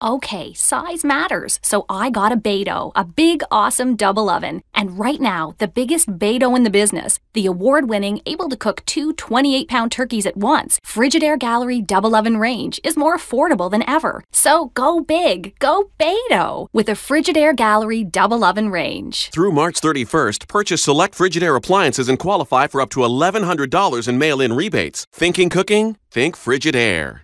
Okay, size matters, so I got a Beto, a big, awesome double oven. And right now, the biggest Beto in the business, the award winning, able to cook two 28 pound turkeys at once, Frigidaire Gallery double oven range is more affordable than ever. So go big, go Beto with a Frigidaire Gallery double oven range. Through March 31st, purchase select Frigidaire appliances and qualify for up to $1,100 in mail in rebates. Thinking cooking? Think Frigidaire.